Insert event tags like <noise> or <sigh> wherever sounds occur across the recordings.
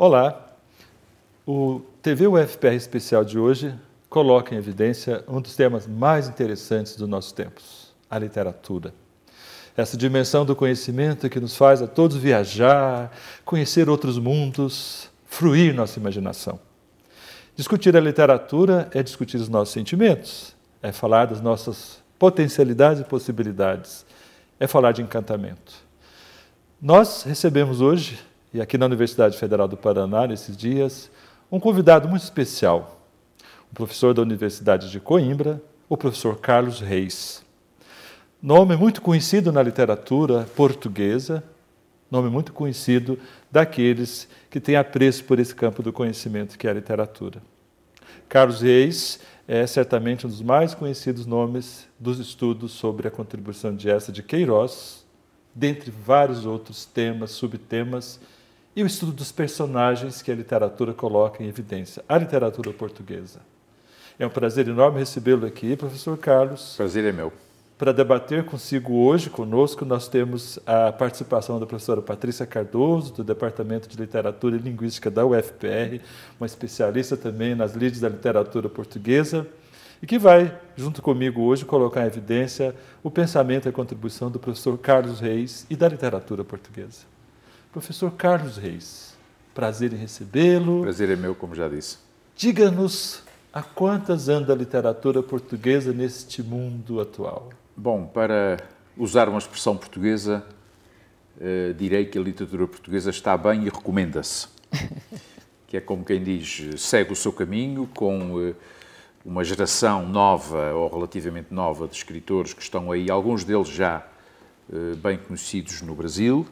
Olá! O TV UFPR especial de hoje coloca em evidência um dos temas mais interessantes dos nossos tempos, a literatura. Essa dimensão do conhecimento que nos faz a todos viajar, conhecer outros mundos, fruir nossa imaginação. Discutir a literatura é discutir os nossos sentimentos, é falar das nossas potencialidades e possibilidades, é falar de encantamento. Nós recebemos hoje e aqui na Universidade Federal do Paraná, nesses dias, um convidado muito especial, o um professor da Universidade de Coimbra, o professor Carlos Reis. Nome muito conhecido na literatura portuguesa, nome muito conhecido daqueles que têm apreço por esse campo do conhecimento que é a literatura. Carlos Reis é certamente um dos mais conhecidos nomes dos estudos sobre a contribuição de essa de Queiroz, dentre vários outros temas, subtemas e o estudo dos personagens que a literatura coloca em evidência, a literatura portuguesa. É um prazer enorme recebê-lo aqui, professor Carlos. Prazer é meu. Para debater consigo hoje, conosco, nós temos a participação da professora Patrícia Cardoso, do Departamento de Literatura e Linguística da UFPR, uma especialista também nas lides da literatura portuguesa, e que vai, junto comigo hoje, colocar em evidência o pensamento e a contribuição do professor Carlos Reis e da literatura portuguesa professor Carlos Reis. Prazer em recebê-lo. Prazer é meu, como já disse. Diga-nos a quantas anda a literatura portuguesa neste mundo atual? Bom, para usar uma expressão portuguesa, eh, direi que a literatura portuguesa está bem e recomenda-se. que é como quem diz, segue o seu caminho com eh, uma geração nova ou relativamente nova de escritores que estão aí, alguns deles já eh, bem conhecidos no Brasil,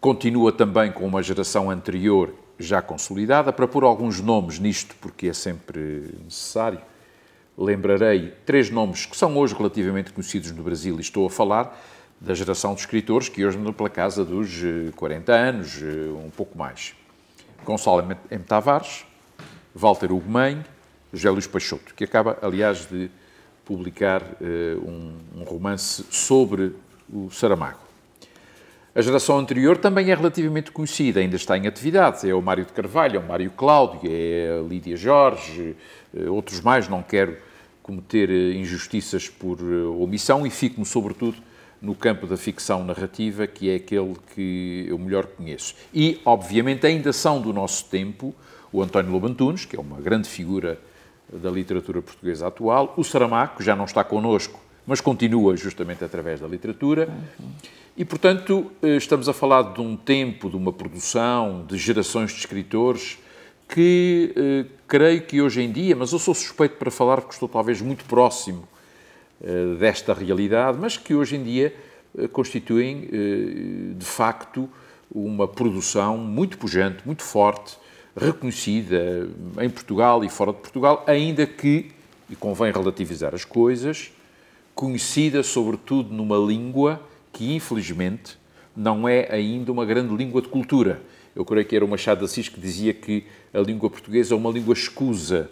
Continua também com uma geração anterior já consolidada. Para pôr alguns nomes nisto, porque é sempre necessário, lembrarei três nomes que são hoje relativamente conhecidos no Brasil. E estou a falar da geração de escritores que hoje andam pela casa dos 40 eh, anos, eh, um pouco mais. Gonçalo M. Tavares, Walter Ugumem, José Luís que acaba, aliás, de publicar uh, um, um romance sobre o Saramago. A geração anterior também é relativamente conhecida, ainda está em atividade. É o Mário de Carvalho, é o Mário Cláudio, é a Lídia Jorge, eh, outros mais, não quero cometer eh, injustiças por eh, omissão e fico-me, sobretudo, no campo da ficção narrativa, que é aquele que eu melhor conheço. E, obviamente, ainda são do nosso tempo o António Lobantunes, que é uma grande figura da literatura portuguesa atual, o Saramago, que já não está connosco, mas continua justamente através da literatura. E, portanto, eh, estamos a falar de um tempo, de uma produção, de gerações de escritores que eh, creio que hoje em dia, mas eu sou suspeito para falar porque estou talvez muito próximo eh, desta realidade, mas que hoje em dia eh, constituem eh, de facto uma produção muito pujante, muito forte, reconhecida em Portugal e fora de Portugal, ainda que, e convém relativizar as coisas, conhecida sobretudo numa língua que, infelizmente, não é ainda uma grande língua de cultura. Eu creio que era o Machado de Assis que dizia que a língua portuguesa é uma língua escusa,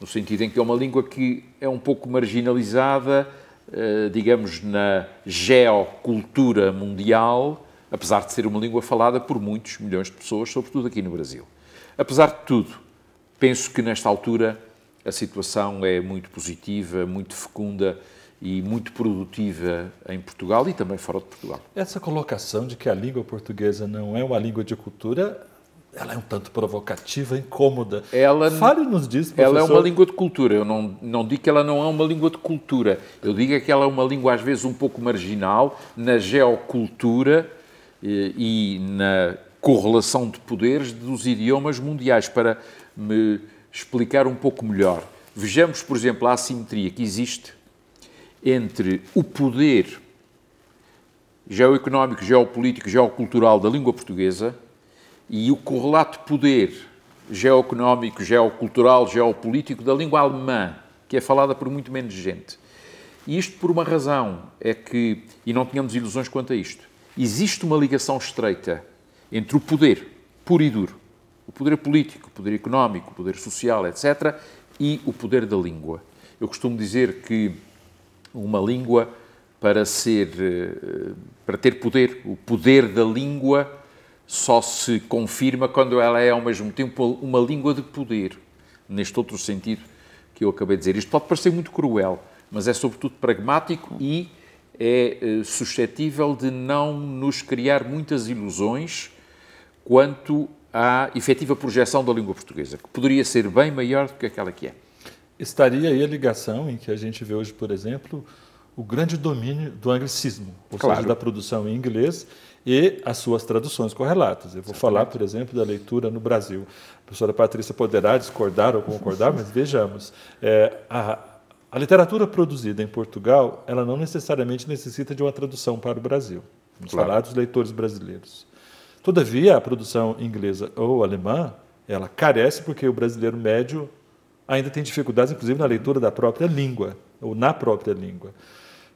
no sentido em que é uma língua que é um pouco marginalizada, eh, digamos, na geocultura mundial, apesar de ser uma língua falada por muitos milhões de pessoas, sobretudo aqui no Brasil. Apesar de tudo, penso que nesta altura a situação é muito positiva, muito fecunda e muito produtiva em Portugal e também fora de Portugal. Essa colocação de que a língua portuguesa não é uma língua de cultura, ela é um tanto provocativa, incômoda. Ela Fale-nos disso, professor. Ela é uma língua de cultura. Eu não, não digo que ela não é uma língua de cultura. Eu digo é que ela é uma língua, às vezes, um pouco marginal na geocultura e, eh, e na correlação de poderes dos idiomas mundiais. Para me explicar um pouco melhor, vejamos, por exemplo, a assimetria que existe entre o poder geoeconómico, geopolítico, geocultural da língua portuguesa e o correlato poder geoeconómico, geocultural, geopolítico da língua alemã, que é falada por muito menos gente. E isto por uma razão, é que, e não tínhamos ilusões quanto a isto, existe uma ligação estreita entre o poder puro e duro, o poder político, o poder económico, o poder social, etc., e o poder da língua. Eu costumo dizer que uma língua para ser, eh, para ter poder. O poder da língua só se confirma quando ela é ao mesmo tempo uma língua de poder, neste outro sentido que eu acabei de dizer. Isto pode parecer muito cruel, mas é sobretudo pragmático e é eh, suscetível de não nos criar muitas ilusões quanto à efetiva projeção da língua portuguesa, que poderia ser bem maior do que aquela que é estaria aí a ligação em que a gente vê hoje, por exemplo, o grande domínio do anglicismo, ou claro. seja, da produção em inglês e as suas traduções correlatas. Eu vou falar, por exemplo, da leitura no Brasil. A professora Patrícia poderá discordar ou concordar, mas vejamos. É, a, a literatura produzida em Portugal, ela não necessariamente necessita de uma tradução para o Brasil. Vamos claro. falar dos leitores brasileiros. Todavia, a produção inglesa ou alemã, ela carece porque o brasileiro médio ainda tem dificuldades, inclusive, na leitura da própria língua, ou na própria língua.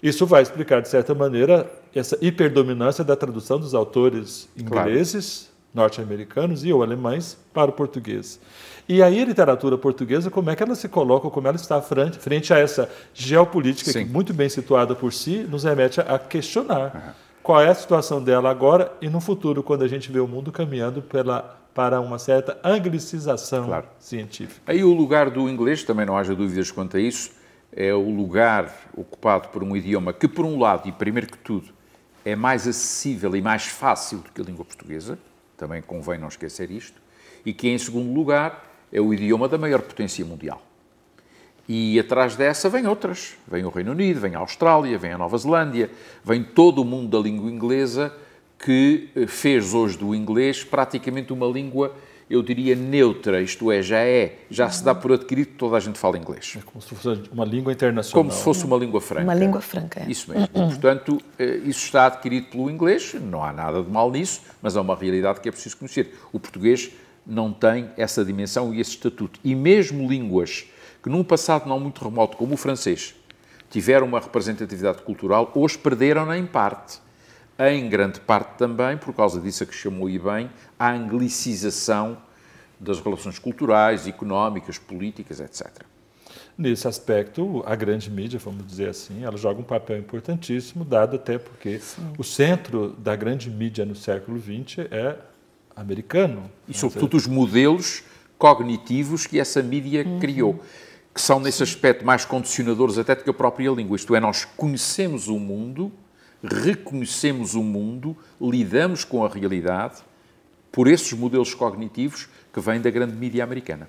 Isso vai explicar, de certa maneira, essa hiperdominância da tradução dos autores ingleses, claro. norte-americanos e ou alemães para o português. E aí a literatura portuguesa, como é que ela se coloca, como ela está frente, frente a essa geopolítica que, muito bem situada por si, nos remete a questionar uhum. qual é a situação dela agora e no futuro, quando a gente vê o mundo caminhando pela para uma certa anglicização claro. científica. Aí o lugar do inglês, também não haja dúvidas quanto a isso, é o lugar ocupado por um idioma que, por um lado, e primeiro que tudo, é mais acessível e mais fácil do que a língua portuguesa, também convém não esquecer isto, e que, em segundo lugar, é o idioma da maior potência mundial. E atrás dessa vêm outras. Vem o Reino Unido, vem a Austrália, vem a Nova Zelândia, vem todo o mundo da língua inglesa que eh, fez hoje do inglês praticamente uma língua, eu diria, neutra, isto é, já é, já se dá por adquirido que toda a gente fala inglês. É como se fosse uma língua internacional. Como se fosse uma língua franca. Uma língua franca. É. Isso mesmo. Uh -uh. Portanto, eh, isso está adquirido pelo inglês, não há nada de mal nisso, mas é uma realidade que é preciso conhecer. O português não tem essa dimensão e esse estatuto. E mesmo línguas que num passado não muito remoto, como o francês, tiveram uma representatividade cultural, hoje perderam-na em parte em grande parte também, por causa disso a que chamou e bem, a anglicização das relações culturais, económicas, políticas, etc. Nesse aspecto, a grande mídia, vamos dizer assim, ela joga um papel importantíssimo, dado até porque Sim. o centro da grande mídia no século XX é americano. E, sobretudo, os modelos cognitivos que essa mídia uhum. criou, que são, nesse aspecto, mais condicionadores até do que a própria língua. Isto é, nós conhecemos o mundo reconhecemos o mundo, lidamos com a realidade por esses modelos cognitivos que vêm da grande mídia americana.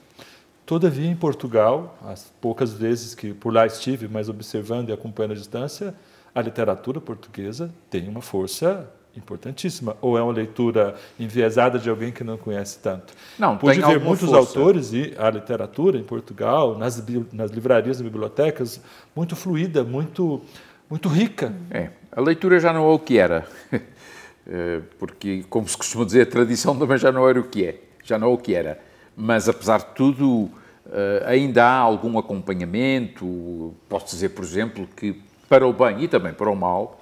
Todavia, em Portugal, as poucas vezes que por lá estive, mas observando e acompanhando à distância, a literatura portuguesa tem uma força importantíssima. Ou é uma leitura enviesada de alguém que não conhece tanto? Não, Pude tem ver muitos força. autores e a literatura em Portugal, nas, nas livrarias e bibliotecas, muito fluida, muito, muito rica. É. A leitura já não é o que era, <laughs> eh, porque, como se costuma dizer, a tradição também já não era o que é, já não é o que era. Mas, apesar de tudo, eh, ainda há algum acompanhamento. Posso dizer, por exemplo, que para o bem e também para o mal,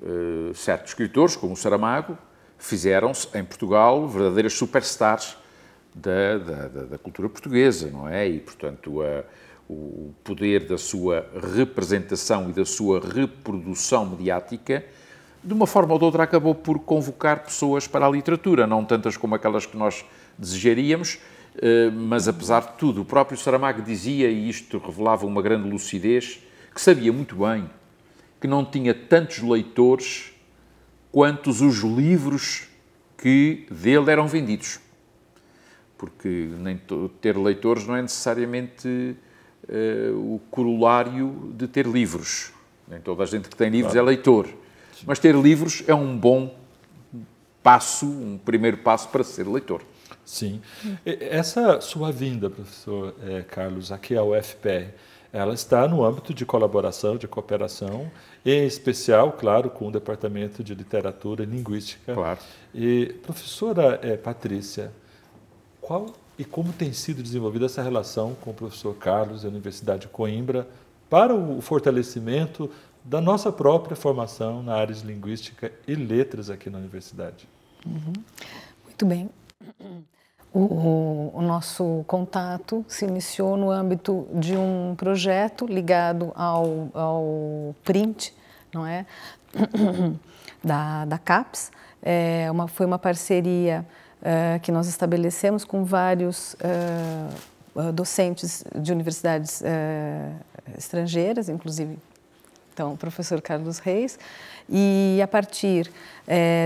eh, certos escritores, como o Saramago, fizeram-se em Portugal verdadeiras superstars da, da, da, cultura portuguesa, não é? E, portanto, a, o poder da sua representação e da sua reprodução mediática, de uma forma ou de outra acabou por convocar pessoas para a literatura, não tantas como aquelas que nós desejaríamos, eh, mas apesar de tudo, o próprio Saramago dizia, e isto revelava uma grande lucidez, que sabia muito bem que não tinha tantos leitores quantos os livros que dele eram vendidos. Porque nem ter leitores não é necessariamente eh, o corolário de ter livros. Nem toda a gente que tem livros claro. é leitor. Mas ter livros é um bom passo, um primeiro passo para ser leitor. Sim. Essa sua vinda, professor eh, Carlos, aqui ao UFPR, ela está no âmbito de colaboração, de cooperação, em especial, claro, com o Departamento de Literatura e Linguística. Claro. E, professora eh, Patrícia, qual e como tem sido desenvolvida essa relação com o professor Carlos e a Universidade de Coimbra para o fortalecimento da nossa própria formação na área de linguística e letras aqui na universidade. Uhum. Muito bem. O, o, nosso contato se iniciou no âmbito de um projeto ligado ao, ao print, não é? <clears throat> Da, da CAPES. É uma, foi uma parceria eh, que nós estabelecemos com vários uh, docentes de universidades estrangeiras, inclusive então o professor Carlos Reis, e a partir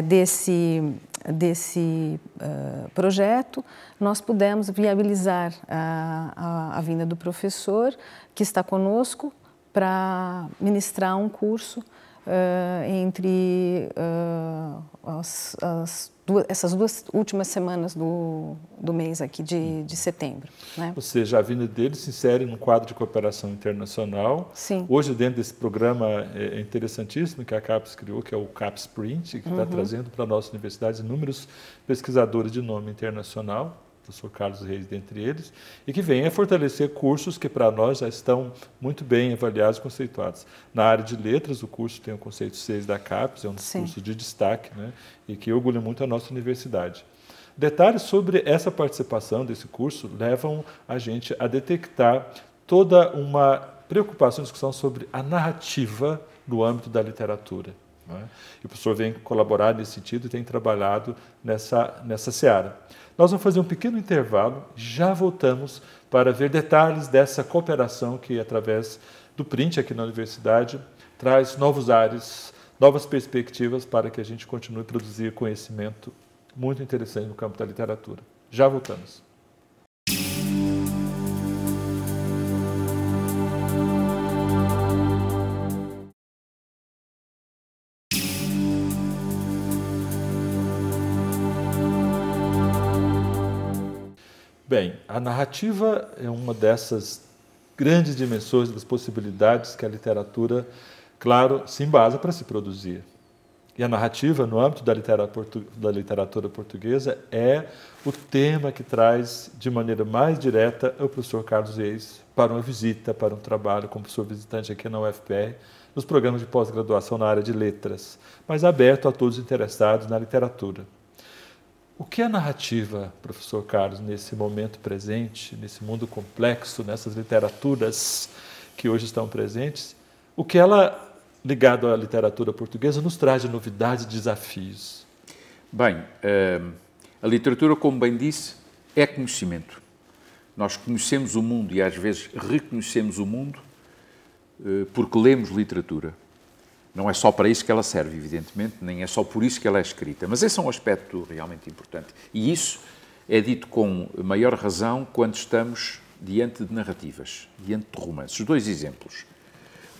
desse desse uh, projeto, nós pudemos viabilizar a, a, a, vinda do professor que está conosco para ministrar um curso uh, entre uh, as, as duas, essas duas últimas semanas do, do mês aqui de, hum. de setembro. Né? Ou seja, a vinda dele se insere num quadro de cooperação internacional. Sim. Hoje, dentro desse programa é, é, interessantíssimo que a CAPES criou, que é o CAPES Print, que está uhum. trazendo para a nossa universidade inúmeros pesquisadores de nome internacional professor Carlos Reis dentre eles, e que venha fortalecer cursos que para nós já estão muito bem avaliados e conceituados. Na área de letras, o curso tem o conceito 6 da CAPES, é um curso de destaque, né, e que orgulha muito a nossa universidade. Detalhes sobre essa participação desse curso levam a gente a detectar toda uma preocupação e discussão sobre a narrativa no âmbito da literatura. Né? E o professor vem colaborar nesse sentido e tem trabalhado nessa, nessa seara. Nós vamos fazer um pequeno intervalo, já voltamos para ver detalhes dessa cooperação que, através do print aqui na universidade, traz novos ares, novas perspectivas para que a gente continue a produzir conhecimento muito interessante no campo da literatura. Já voltamos. Bem, a narrativa é uma dessas grandes dimensões das possibilidades que a literatura, claro, se embasa para se produzir. E a narrativa, no âmbito da literatura, da literatura portuguesa, é o tema que traz de maneira mais direta o professor Carlos Reis para uma visita, para um trabalho como professor visitante aqui na UFPR, nos programas de pós-graduação na área de letras, mas aberto a todos interessados na literatura. O que é narrativa, professor Carlos, nesse momento presente, nesse mundo complexo, nessas literaturas que hoje estão presentes? O que ela, ligado à literatura portuguesa, nos traz de novidades e desafios? Bem, ehm, a literatura, como bem disse, é conhecimento. Nós conhecemos o mundo e às vezes reconhecemos o mundo eh, porque lemos literatura. Não é só para isso que ela serve, evidentemente, nem é só por isso que ela é escrita, mas esse é um aspecto realmente importante. E isso é dito com maior razão quando estamos diante de narrativas, diante de romances. Dois exemplos.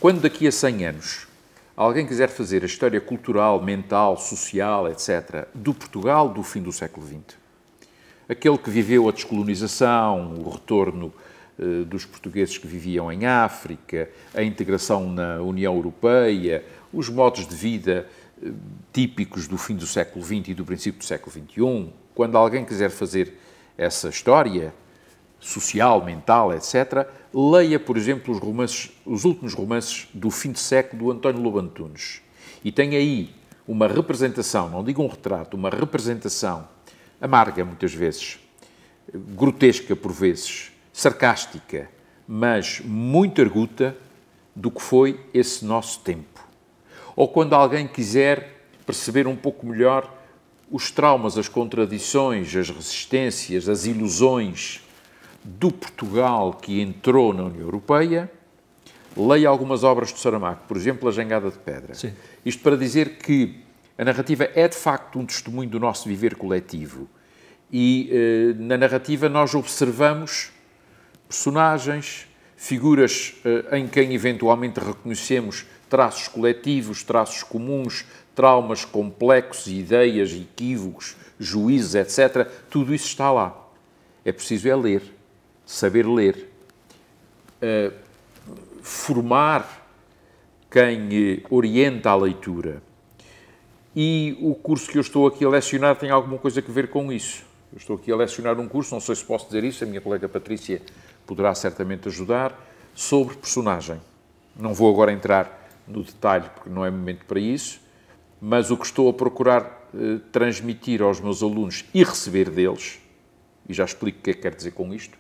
Quando daqui a 100 anos alguém quiser fazer a história cultural, mental, social, etc., do Portugal do fim do século XX, aquele que viveu a descolonização, o retorno eh, dos portugueses que viviam em África, a integração na União Europeia, os modos de vida eh, típicos do fim do século XX e do princípio do século XXI, quando alguém quiser fazer essa história social, mental, etc., leia, por exemplo, os, romances, os últimos romances do fim de século do António Lobantunes. E tem aí uma representação, não digo um retrato, uma representação amarga muitas vezes, grotesca por vezes, sarcástica, mas muito arguta do que foi esse nosso tempo ou quando alguém quiser perceber um pouco melhor os traumas, as contradições, as resistências, as ilusões do Portugal que entrou na União Europeia, leia algumas obras de Saramago, por exemplo, A Jangada de Pedra. Sim. Isto para dizer que a narrativa é de facto um testemunho do nosso viver coletivo. E eh, na narrativa nós observamos personagens, figuras eh, em quem eventualmente reconhecemos traços coletivos, traços comuns, traumas complexos, ideias, equívocos, juízes, etc. Tudo isso está lá. É preciso é ler, saber ler, uh, formar quem eh, orienta a leitura. E o curso que eu estou aqui a lecionar tem alguma coisa a ver com isso. Eu estou aqui a lecionar um curso, não sei se posso dizer isso, a minha colega Patrícia poderá certamente ajudar, sobre personagem. Não vou agora entrar no detalhe, porque não é momento para isso, mas o que estou a procurar eh, transmitir aos meus alunos e receber deles, e já explico o que é que quero dizer com isto,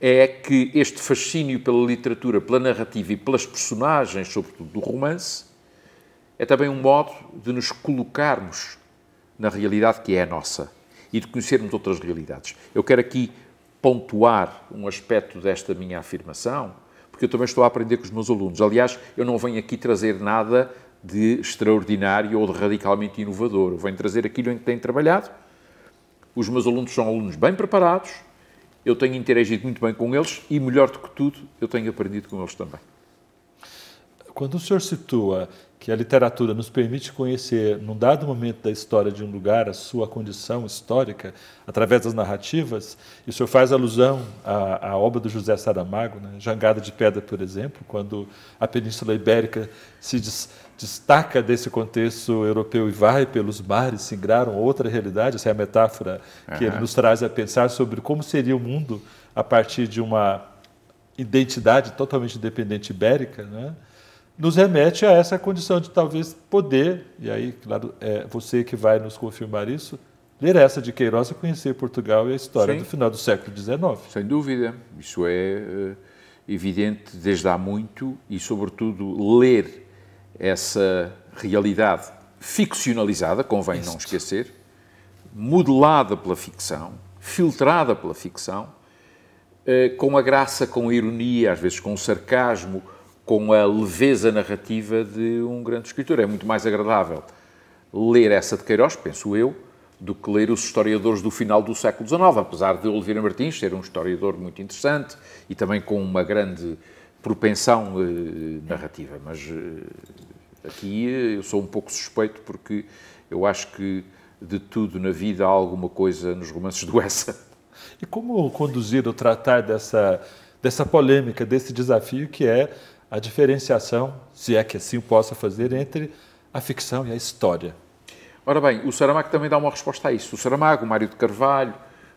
é que este fascínio pela literatura, pela narrativa e pelas personagens, sobretudo do romance, é também um modo de nos colocarmos na realidade que é a nossa e de conhecermos outras realidades. Eu quero aqui pontuar um aspecto desta minha afirmação, porque eu também estou a aprender com os meus alunos. Aliás, eu não venho aqui trazer nada de extraordinário ou de radicalmente inovador. Eu venho trazer aquilo em que tenho trabalhado. Os meus alunos são alunos bem preparados, eu tenho interagido muito bem com eles e, melhor do que tudo, eu tenho aprendido com eles também. Quando o senhor situa que a literatura nos permite conhecer, num dado momento da história de um lugar, a sua condição histórica, através das narrativas, e o senhor faz alusão à, à obra do José Saramago, né? Jangada de Pedra, por exemplo, quando a Península Ibérica se des, destaca desse contexto europeu e vai pelos mares, se ingraram outra realidade, essa é a metáfora uhum. que ele nos traz a pensar sobre como seria o mundo a partir de uma identidade totalmente independente ibérica, né? nos remete a essa condição de talvez poder, e aí, claro, é você que vai nos confirmar isso, ler essa de Queiroz e conhecer Portugal e a história Sim. do final do século XIX. Sem dúvida, isso é eh, evidente desde há muito e, sobretudo, ler essa realidade ficcionalizada, convém Isto. não esquecer, modelada pela ficção, filtrada pela ficção, eh, com a graça, com a ironia, às vezes com o sarcasmo, com a leveza narrativa de um grande escritor. É muito mais agradável ler essa de Queiroz, penso eu, do que ler os historiadores do final do século XIX, apesar de Oliveira Martins ser um historiador muito interessante e também com uma grande propensão eh, narrativa. Mas eh, aqui eh, eu sou um pouco suspeito porque eu acho que de tudo na vida há alguma coisa nos romances do Essa. E como conduzir ou tratar dessa, dessa polêmica, desse desafio que é a diferenciação, se é que assim possa fazer, entre a ficção e a história. Ora bem, o Saramago também dá uma resposta a isso. O Saramago, o Mário de Carvalho,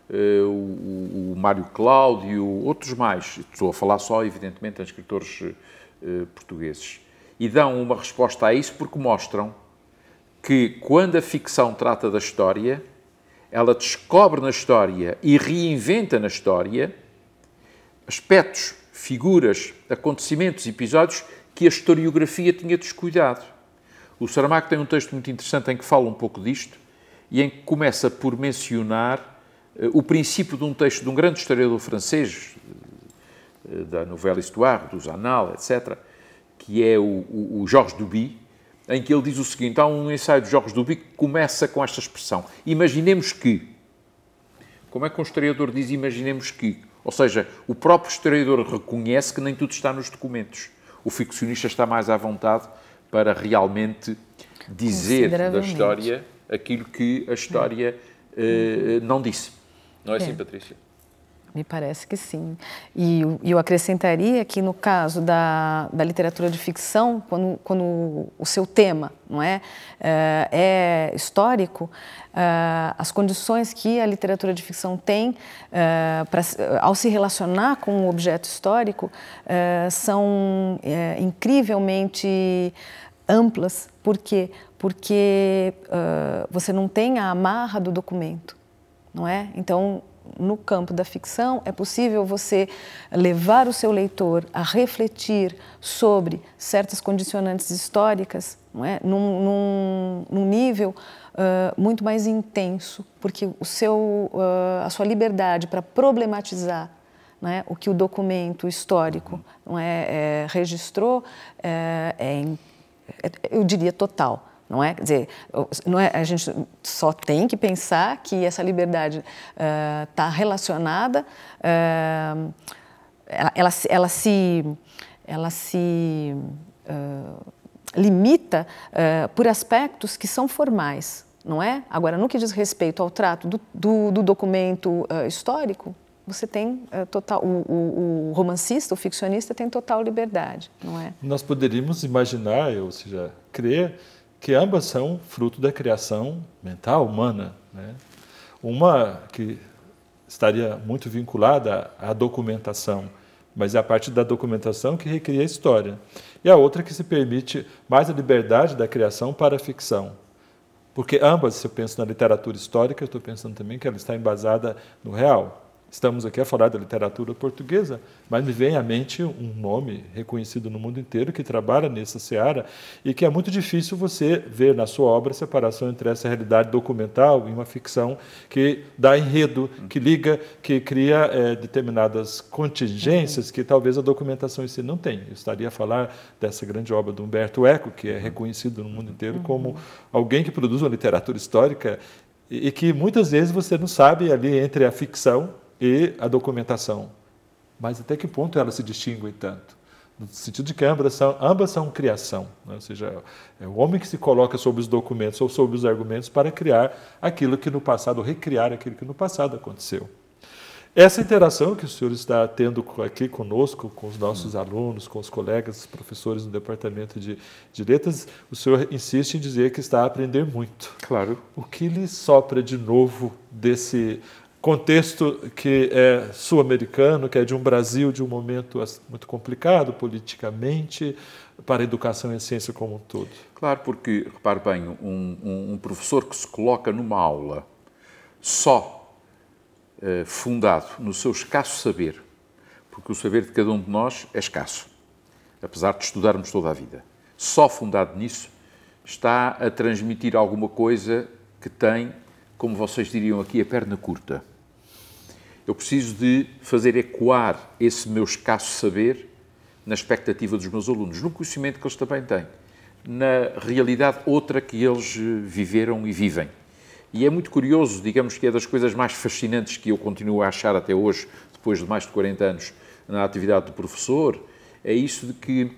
eh, o, Mário Cláudio, outros mais. Estou a falar só, evidentemente, em escritores eh, portugueses. E dão uma resposta a isso porque mostram que quando a ficção trata da história, ela descobre na história e reinventa na história aspectos figuras, acontecimentos, episódios que a historiografia tinha descuidado. O Saramago tem um texto muito interessante em que fala um pouco disto e em que começa por mencionar uh, o princípio de um texto de um grande historiador francês, uh, da Nouvelle Histoire, dos Annales, etc., que é o, o, o Georges Duby, em que ele diz o seguinte: há um ensaio de Georges Duby que começa com esta expressão. Imaginemos que. Como é que um historiador diz imaginemos que? Ou seja, o próprio historiador reconhece que nem tudo está nos documentos. O ficcionista está mais à vontade para realmente dizer da história aquilo que a história uh, não disse. Não é assim, é. Patrícia? Me parece que sim. E eu acrescentaria que no caso da, da literatura de ficção, quando, quando o seu tema não é, eh, é, histórico, eh, as condições que a literatura de ficção tem eh, pra, ao se relacionar com um objeto histórico são incrivelmente amplas. Por quê? Porque você não tem a amarra do documento, não é? Então no campo da ficção, é possível você levar o seu leitor a refletir sobre certas condicionantes históricas, não é? num, num, num nível uh, muito mais intenso, porque o seu, uh, a sua liberdade para problematizar é? o que o documento histórico é? É, registrou é, é, é eu diria, total. Não é? Quer dizer, não é, a gente só tem que pensar que essa liberdade está eh, uh, relacionada, uh, eh, ela, ela, ela, se, ela se uh, limita por aspectos que são formais, não é? Agora, no que diz respeito ao trato do, do, do documento histórico, você tem uh, total o, o, o, romancista, o ficcionista tem total liberdade, não é? Nós poderíamos imaginar, ou seja, crer que ambas são fruto da criação mental humana. Né? Uma que estaria muito vinculada à documentação, mas é a parte da documentação que recria a história. E a outra que se permite mais a liberdade da criação para a ficção. Porque ambas, se eu penso na literatura histórica, eu estou pensando também que ela está embasada no real. Estamos aqui a falar da literatura portuguesa, mas me vem à mente um nome reconhecido no mundo inteiro que trabalha nessa seara e que é muito difícil você ver na sua obra a separação entre essa realidade documental e uma ficção que dá enredo, que liga, que cria é, determinadas contingências que talvez a documentação em si não tem. Eu estaria a falar dessa grande obra do Humberto Eco, que é uhum. reconhecido no mundo inteiro uhum. como alguém que produz uma literatura histórica e que muitas vezes você não sabe ali entre a ficção e a documentação. Mas até que ponto elas se distinguem tanto? No sentido de que ambas são, ambas são criação, né? ou seja, é o homem que se coloca sobre os documentos ou sobre os argumentos para criar aquilo que no passado, ou recriar aquilo que no passado aconteceu. Essa interação que o senhor está tendo aqui conosco, com os nossos hum. alunos, com os colegas, os professores do departamento de, de letras, o senhor insiste em dizer que está a aprender muito. Claro. O que lhe sopra de novo desse contexto que é sul-americano, que é de um Brasil de um momento muito complicado politicamente, para a educação e a ciência como um todo. Claro, porque, repare bem, um, um, um professor que se coloca numa aula só eh, fundado no seu escasso saber, porque o saber de cada um de nós é escasso, apesar de estudarmos toda a vida, só fundado nisso, está a transmitir alguma coisa que tem como vocês diriam aqui, a perna curta. Eu preciso de fazer ecoar esse meu escasso saber na expectativa dos meus alunos, no conhecimento que eles também têm, na realidade outra que eles eh, viveram e vivem. E é muito curioso, digamos que é das coisas mais fascinantes que eu continuo a achar até hoje, depois de mais de 40 anos na atividade de professor, é isso de que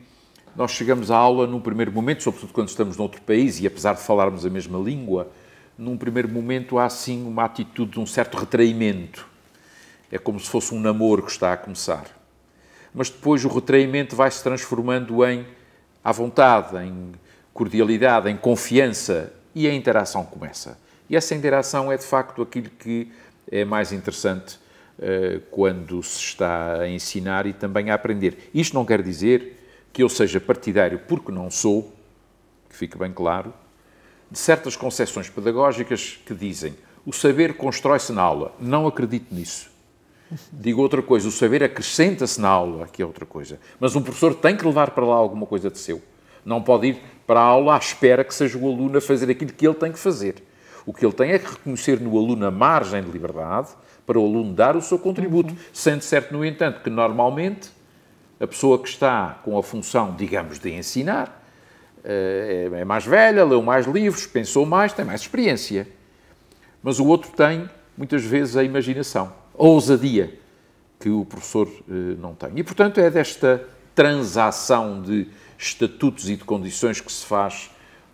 nós chegamos à aula num primeiro momento, sobretudo quando estamos noutro país e apesar de falarmos a mesma língua, num primeiro momento há sim uma atitude de um certo retraimento. É como se fosse um namoro que está a começar. Mas depois o retraimento vai se transformando em à vontade, em cordialidade, em confiança e a interação começa. E essa interação é de facto aquilo que é mais interessante uh, quando se está a ensinar e também a aprender. Isto não quer dizer que eu seja partidário, porque não sou, que fique bem claro, de certas concepções pedagógicas que dizem o saber constrói-se na aula. Não acredito nisso. Digo outra coisa, o saber acrescenta-se na aula, que é outra coisa. Mas um professor tem que levar para lá alguma coisa de seu. Não pode ir para a aula à espera que seja o aluno a fazer aquilo que ele tem que fazer. O que ele tem é que reconhecer no aluno a margem de liberdade para o aluno dar o seu contributo. Uhum. Sendo certo, no entanto, que normalmente a pessoa que está com a função, digamos, de ensinar, eh, é, é mais velha, leu mais livros, pensou mais, tem mais experiência. Mas o outro tem, muitas vezes, a imaginação, a ousadia que o professor eh, não tem. E, portanto, é desta transação de estatutos e de condições que se faz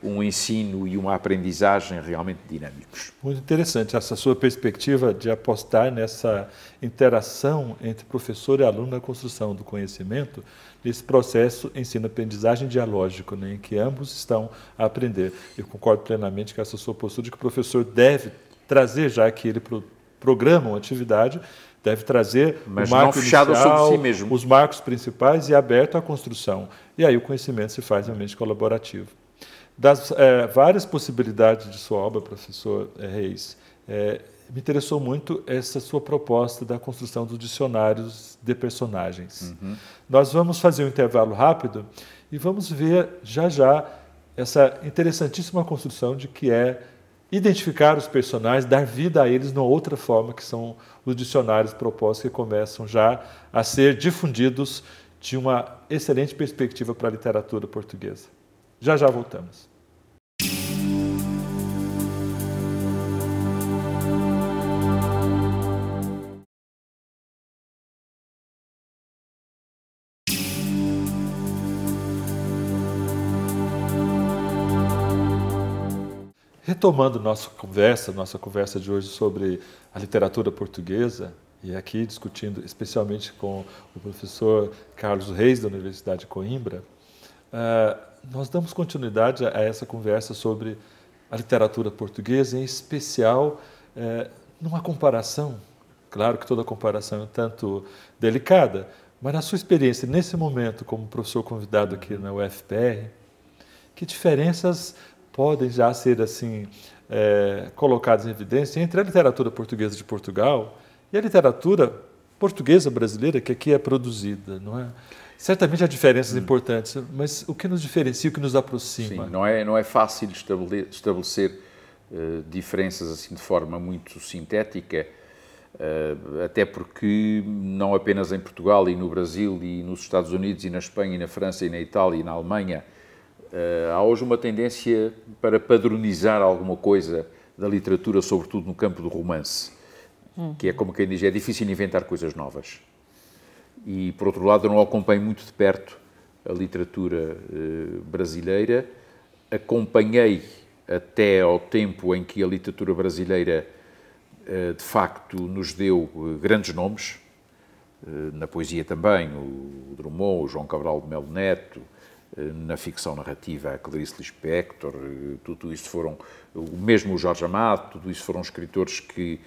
um ensino e uma aprendizagem realmente dinâmicos. Muito interessante essa sua perspectiva de apostar nessa interação entre professor e aluno na construção do conhecimento, nesse processo ensino-aprendizagem dialógico, né, em que ambos estão a aprender. Eu concordo plenamente com essa sua postura de que o professor deve trazer, já que ele pro, programa uma atividade, deve trazer Mas o marco inicial, si mesmo. os marcos principais e aberto à construção. E aí o conhecimento se faz realmente colaborativo das é, várias possibilidades de sua obra, professor é, Reis, é, me interessou muito essa sua proposta da construção dos dicionários de personagens. Uhum. Nós vamos fazer um intervalo rápido e vamos ver já já essa interessantíssima construção de que é identificar os personagens, dar vida a eles de uma outra forma, que são os dicionários propostos que começam já a ser difundidos de uma excelente perspectiva para a literatura portuguesa. Já já voltamos. Retomando nossa conversa, nossa conversa de hoje sobre a literatura portuguesa, e aqui discutindo especialmente com o professor Carlos Reis, da Universidade de Coimbra, eh, nós damos continuidade a essa conversa sobre a literatura portuguesa, em especial é, numa comparação. Claro que toda comparação é um tanto delicada, mas na sua experiência, nesse momento, como professor convidado aqui na UFPR, que diferenças podem já ser assim é, colocadas em evidência entre a literatura portuguesa de Portugal e a literatura portuguesa brasileira que aqui é produzida, não é? Certamente há diferenças hum. importantes, mas o que nos diferencia, o que nos aproxima? Sim, não é, não é fácil estabelecer, estabelecer uh, diferenças assim de forma muito sintética, uh, até porque não apenas em Portugal e no Brasil e nos Estados Unidos e na Espanha e na França e na Itália e na Alemanha uh, há hoje uma tendência para padronizar alguma coisa da literatura, sobretudo no campo do romance, hum. que é como quem diz, é difícil inventar coisas novas e, por outro lado, eu não acompanho muito de perto a literatura eh, brasileira. Acompanhei até ao tempo em que a literatura brasileira, eh, de facto, nos deu eh, grandes nomes, eh, na poesia também, o Drummond, o João Cabral de Melo Neto, eh, na ficção narrativa, a Clarice Lispector, eh, tudo isso foram, o mesmo o Jorge Amado, tudo isso foram escritores que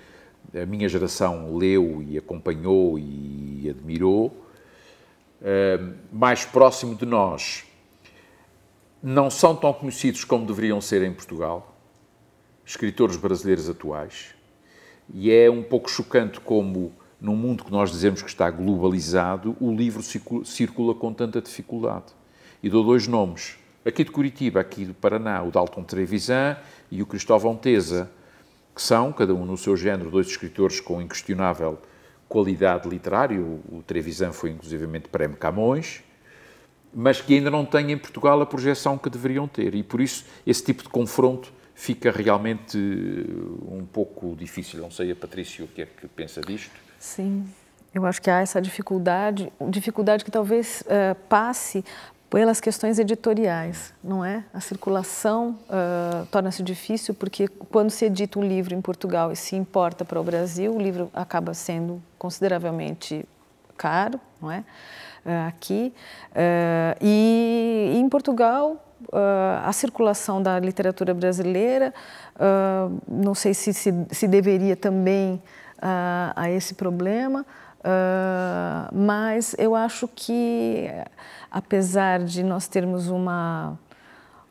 a minha geração leu e acompanhou e admirou, mais próximo de nós, não são tão conhecidos como deveriam ser em Portugal, escritores brasileiros atuais, e é um pouco chocante como, num mundo que nós dizemos que está globalizado, o livro circula com tanta dificuldade. E dou dois nomes, aqui de Curitiba, aqui do Paraná, o Dalton Trevisan e o Cristóvão Teza que são, cada um no seu género, dois escritores com inquestionável qualidade literária. O Trevisan foi, inclusivamente, prémio Camões, mas que ainda não têm em Portugal a projeção que deveriam ter. E, por isso, esse tipo de confronto fica realmente eh, um pouco difícil. Não sei, a Patrícia, o que é que pensa disto? Sim, eu acho que há essa dificuldade, dificuldade que talvez uh, passe pelas questões editoriais, não é? A circulação uh, torna-se difícil porque quando se edita um livro em Portugal e se importa para o Brasil, o livro acaba sendo consideravelmente caro, não é? Uh, aqui uh, e, e, em Portugal a circulação da literatura brasileira, não sei se, se, se deveria também a esse problema, mas eu acho que apesar de nós termos uma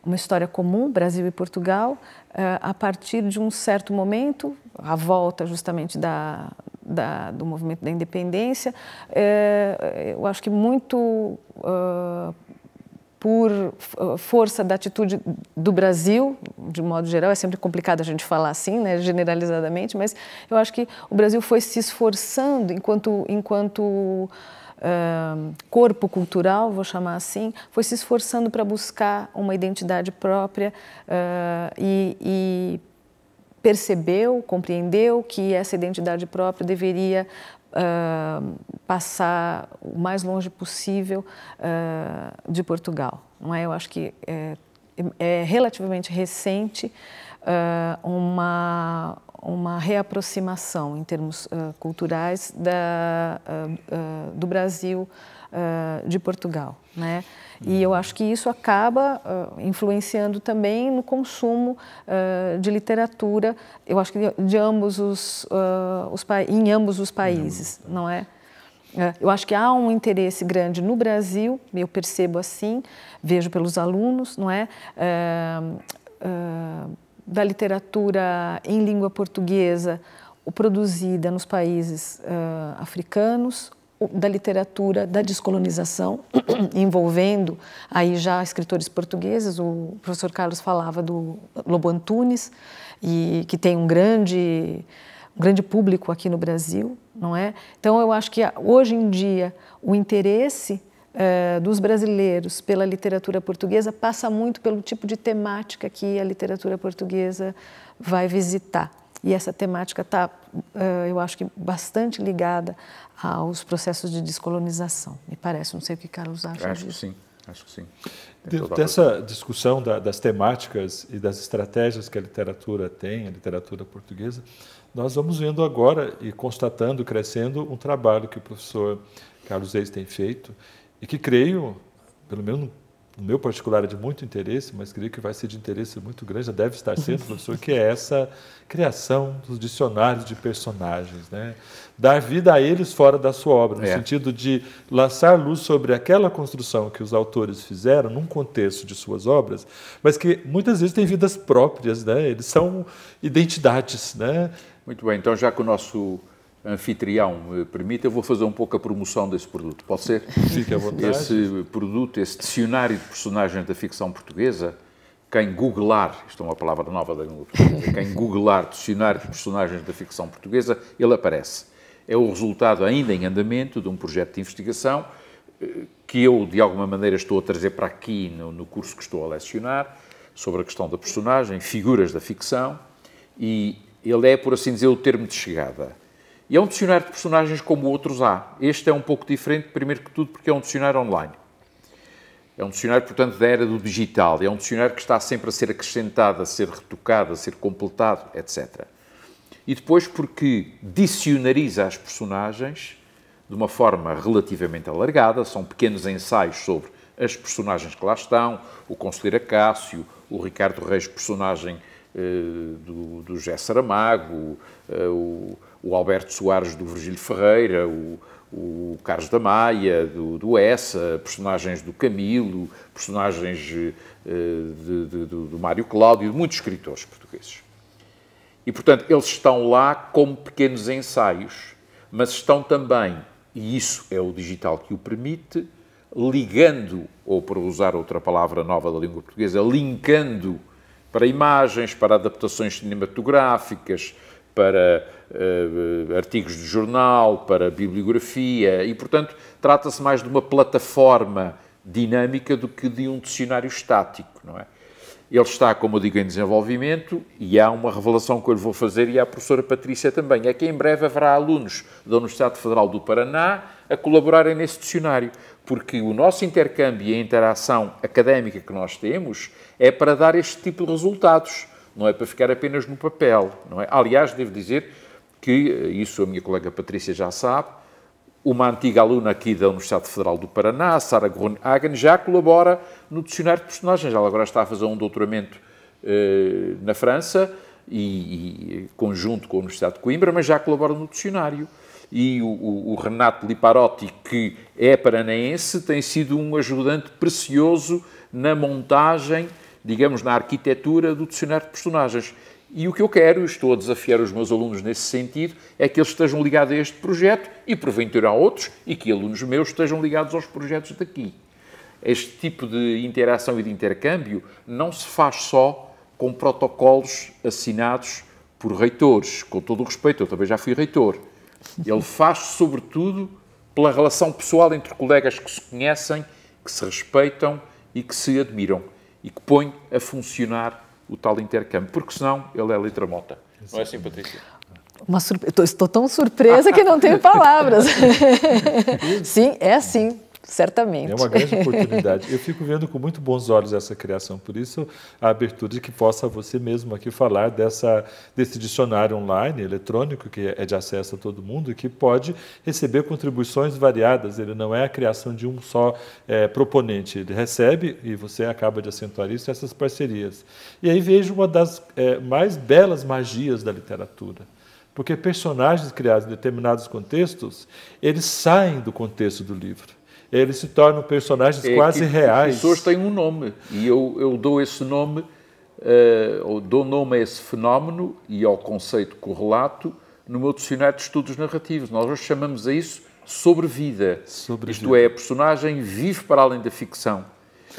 uma história comum, Brasil e Portugal, eh, a partir de um certo momento, a volta justamente da, da, do movimento da independência, eh, eu acho que muito eh, por força da atitude do Brasil, de modo geral, é sempre complicado a gente falar assim, né, generalizadamente, mas eu acho que o Brasil foi se esforçando enquanto, enquanto corpo cultural, vou chamar assim, foi se esforçando para buscar uma identidade própria uh, e, e percebeu, compreendeu que essa identidade própria deveria uh, passar o mais longe possível uh, de Portugal. Não é? Eu acho que é, é relativamente recente uh, uma uma reaproximação em termos uh, culturais da, uh, uh, do Brasil de Portugal, né? E eu acho que isso acaba influenciando também no consumo de literatura, eu acho que de, de ambos os, os em ambos os países, é. não é? é? Eu acho que há um interesse grande no Brasil, eu percebo assim, vejo pelos alunos, não é? da literatura em língua portuguesa produzida nos países uh, africanos, da literatura da descolonização, <clears throat> envolvendo aí já escritores portugueses. O professor Carlos falava do Lobo Antunes, e que tem um grande, um grande público aqui no Brasil, não é? Então eu acho que ah, hoje em dia o interesse uh, dos brasileiros pela literatura portuguesa passa muito pelo tipo de temática que a literatura portuguesa vai visitar. E essa temática está, uh, eh, eu acho que, bastante ligada aos processos de descolonização, me parece. Não sei o que Carlos acha acho disso. Que sim. Acho que sim. Dentro dessa discussão da, das temáticas e das estratégias que a literatura tem, a literatura portuguesa, nós vamos vendo agora e constatando, crescendo, um trabalho que o professor Carlos Reis tem feito e que creio, pelo menos no meu particular é de muito interesse, mas creio que vai ser de interesse muito grande, já deve estar sendo, <laughs> professor, que é essa criação dos dicionários de personagens, né? Dar vida a eles fora da sua obra, no é. sentido de lançar luz sobre aquela construção que os autores fizeram num contexto de suas obras, mas que muitas vezes têm vidas próprias, né? Eles são identidades, né? Muito bem, então já que o nosso anfitrião me permite, eu vou fazer um pouco a promoção desse produto. Pode ser? Fica à vontade. Esse produto, esse dicionário de personagens da ficção portuguesa, quem googlar, isto é uma palavra nova da língua portuguesa, quem googlar dicionário de personagens da ficção portuguesa, ele aparece. É o resultado ainda em andamento de um projeto de investigação eh, que eu, de alguma maneira, estou a trazer para aqui no, no curso que estou a lecionar, sobre a questão da personagem, figuras da ficção, e ele é, por assim dizer, o termo de chegada e é um dicionário de personagens como outros há. Este é um pouco diferente, primeiro que tudo, porque é um dicionário online. É um dicionário, portanto, da era do digital. É um dicionário que está sempre a ser acrescentado, a ser retocado, a ser completado, etc. E depois porque dicionariza as personagens de uma forma relativamente alargada. São pequenos ensaios sobre as personagens que lá estão, o Conselheiro Acácio, o Ricardo Reis, personagem eh, do, do José Saramago, eh, o, o Alberto Soares do Virgílio Ferreira, o, o Carlos da Maia, do, do Essa, personagens do Camilo, personagens eh, de, de, do Mário Cláudio, de muitos escritores portugueses. E, portanto, eles estão lá como pequenos ensaios, mas estão também, e isso é o digital que o permite, ligando, ou para usar outra palavra nova da língua portuguesa, linkando para imagens, para adaptações cinematográficas, para eh, artigos de jornal, para bibliografia, e, portanto, trata-se mais de uma plataforma dinâmica do que de um dicionário estático, não é? Ele está, como eu digo, em desenvolvimento e há uma revelação que eu lhe vou fazer e à professora Patrícia também. É que em breve haverá alunos da Universidade Federal do Paraná a colaborarem nesse dicionário, porque o nosso intercâmbio e a interação académica que nós temos é para dar este tipo de resultados, não é para ficar apenas no papel, não é? Aliás, devo dizer que, eh, isso a minha colega Patrícia já sabe, uma antiga aluna aqui da Universidade Federal do Paraná, Sara Grunhagen, já colabora no dicionário de personagens. Ela agora está a fazer um doutoramento eh, na França, e, e, conjunto com a Universidade de Coimbra, mas já colabora no dicionário. E o, o, o Renato Liparotti, que é paranaense, tem sido um ajudante precioso na montagem, digamos, na arquitetura do dicionário de personagens. E o que eu quero, estou a desafiar os meus alunos nesse sentido, é que eles estejam ligados a este projeto e, porventura, a outros, e que alunos meus estejam ligados aos projetos daqui. Este tipo de interação e de intercâmbio não se faz só com protocolos assinados por reitores. Com todo o respeito, eu também já fui reitor. Ele faz sobretudo pela relação pessoal entre colegas que se conhecem, que se respeitam e que se admiram e que põe a funcionar o tal intercâmbio, porque senão ele é letra morta. Não é assim, Patrícia? Uma surpre... Estou tão surpresa que não tenho palavras. <laughs> Sim, é assim certamente. É uma grande oportunidade. Eu fico vendo com muito bons olhos essa criação, por isso a abertura de que possa você mesmo aqui falar dessa, desse dicionário online, eletrônico, que é de acesso a todo mundo, que pode receber contribuições variadas, ele não é a criação de um só é, proponente, ele recebe, e você acaba de acentuar isso, essas parcerias. E aí vejo uma das é, mais belas magias da literatura porque personagens criados em determinados contextos, eles saem do contexto do livro eles se tornam personagens é quase que, reais. As pessoas têm um nome e eu, eu dou esse nome, uh, dou nome a esse fenómeno e ao conceito correlato no meu dicionário de estudos narrativos. Nós chamamos a isso sobrevida. Sobre Isto vida. é, a personagem vive para além da ficção.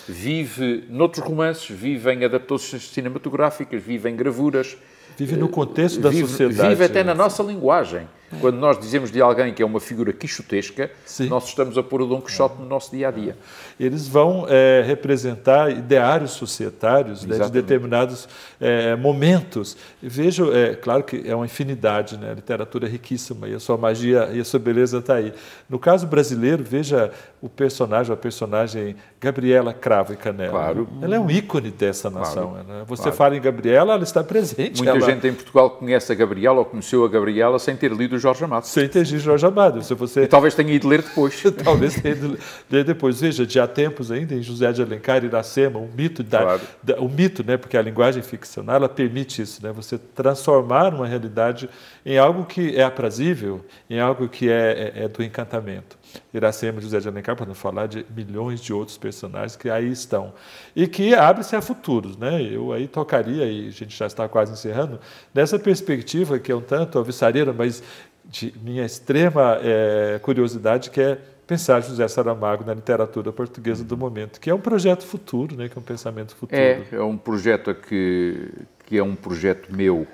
Vive noutros romances, vive em adaptações cinematográficas, vive em gravuras. Vive no contexto da eh, vive, sociedade. Vive até na nossa linguagem. É. Quando nós dizemos de alguém que é uma figura quixotesca, Sim. nós estamos a pôr o Dom Quixote é. no nosso dia a dia. É. Eles vão é, representar ideários societários né, de determinados é, momentos. Vejo, é, claro que é uma infinidade, né? a literatura é riquíssima e a sua magia e a sua beleza está aí. No caso brasileiro, veja o personagem, a personagem Gabriela Cravo e Canela. Claro. Ela é um ícone dessa nação. Claro, né? você claro. fala em Gabriela, ela está presente. Muita ela... gente em Portugal conhece a Gabriela ou conheceu a Gabriela sem ter lido Jorge Amado. Sem ter lido Jorge Amado. Se você... E talvez tenha ido ler depois. <laughs> talvez tenha ido ler depois. Veja, de há tempos ainda, em José de Alencar e Iracema, um mito, da, claro. da, mito né, porque a linguagem ficcional ela permite isso, né, você transformar uma realidade em algo que é aprazível, em algo que é, é, é do encantamento. Iracema José de Alencar, para não falar de milhões de outros personagens que aí estão. E que abre-se a futuros. Né? Eu aí tocaria, e a gente já está quase encerrando, nessa perspectiva que é um tanto avissareira, mas de minha extrema é, curiosidade, que é pensar José Saramago na literatura portuguesa do momento, que é um projeto futuro, né? que é um pensamento futuro. É, é um projeto que, que é um projeto meu,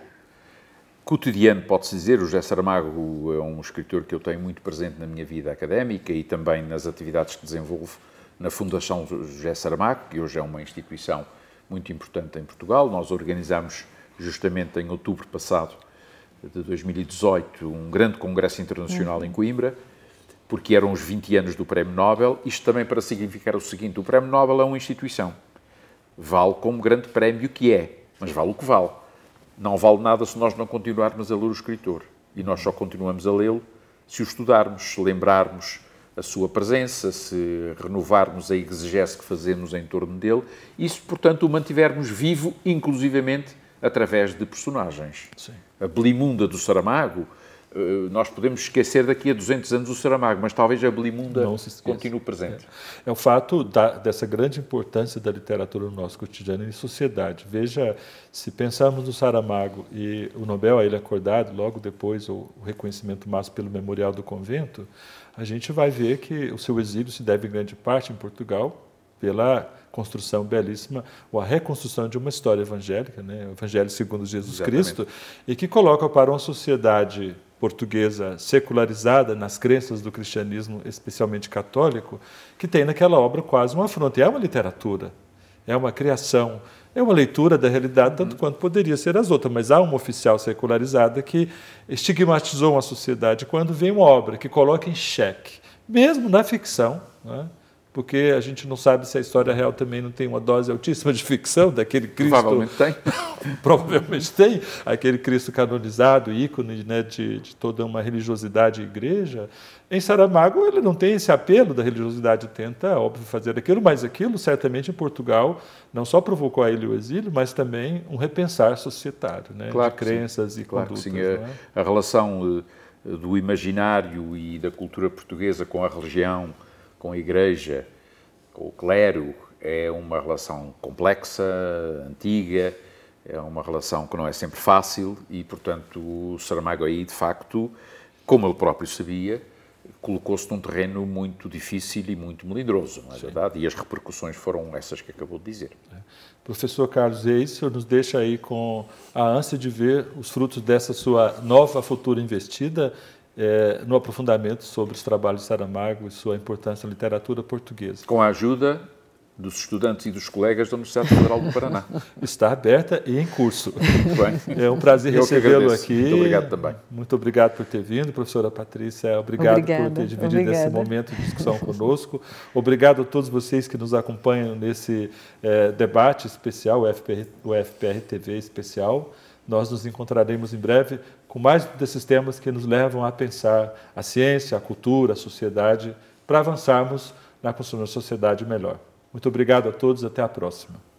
cotidiano, pode-se dizer. O José Saramago é um escritor que eu tenho muito presente na minha vida académica e também nas atividades que desenvolvo na Fundação José Saramago, que hoje é uma instituição muito importante em Portugal. Nós organizamos justamente em outubro passado de 2018 um grande congresso internacional uhum. em Coimbra, porque eram os 20 anos do Prémio Nobel. Isto também para significar o seguinte: o Prémio Nobel é uma instituição. Vale como grande prémio que é, mas vale o que vale não vale nada se nós não continuarmos a ler o escritor. E nós só continuamos a lê-lo se o estudarmos, se lembrarmos a sua presença, se renovarmos a exigência que fazemos em torno dele e se, portanto, o mantivermos vivo, inclusivamente através de personagens. Sim. A Belimunda do Saramago, eh, nós podemos esquecer daqui a 200 anos o Saramago, mas talvez a Belimunda continue presente. É, é um fato da, dessa grande importância da literatura no nosso cotidiano e sociedade. Veja, se pensarmos no Saramago e o Nobel a ele acordado, logo depois o, o reconhecimento máximo pelo Memorial do Convento, a gente vai ver que o seu exílio se deve em grande parte em Portugal pela construção belíssima, ou a reconstrução de uma história evangélica, né? o Evangelho segundo Jesus Exatamente. Cristo, e que coloca para uma sociedade portuguesa secularizada nas crenças do cristianismo, especialmente católico, que tem naquela obra quase uma fronte. é uma literatura, é uma criação, é uma leitura da realidade, tanto quanto poderia ser as outras, mas há uma oficial secularizada que estigmatizou uma sociedade quando vem uma obra que coloca em xeque, mesmo na ficção, né, porque a gente não sabe se a história real também não tem uma dose altíssima de ficção daquele Cristo. Provavelmente tem. <laughs> provavelmente tem, aquele Cristo canonizado, ícone né, de, de, toda uma religiosidade e igreja. Em Saramago, ele não tem esse apelo da religiosidade, tenta, é óbvio, fazer aquilo, mas aquilo, certamente, em Portugal, não só provocou a ele o exílio, mas também um repensar societário, né, claro de crenças sim. e claro condutas. Que sim. É? A, relação eh, do imaginário e da cultura portuguesa com a religião com a Igreja, com o clero, é uma relação complexa, antiga, é uma relação que não é sempre fácil e, portanto, o Saramago aí, de facto, como ele próprio sabia, colocou-se num terreno muito difícil e muito melindroso, não é Sim. verdade? E as repercussões foram essas que acabou de dizer. É. Professor Carlos Eiser nos deixa aí com a ânsia de ver os frutos dessa sua nova futura investida é, no aprofundamento sobre os trabalhos de Saramago e sua importância na literatura portuguesa. Com a ajuda dos estudantes e dos colegas da Universidade Federal do Paraná. <laughs> Está aberta e em curso. Muito bem. É um prazer recebê-lo aqui. Muito obrigado também. Muito obrigado por ter vindo, professora Patrícia. Obrigado obrigada, por ter dividido obrigada. esse momento de discussão conosco. Obrigado a todos vocês que nos acompanham nesse é, debate especial, o FPR, o FPR TV especial. Nós nos encontraremos em breve com mais desses temas que nos levam a pensar a ciência, a cultura, a sociedade, para avançarmos na construção de uma sociedade melhor. Muito obrigado a todos, até a próxima.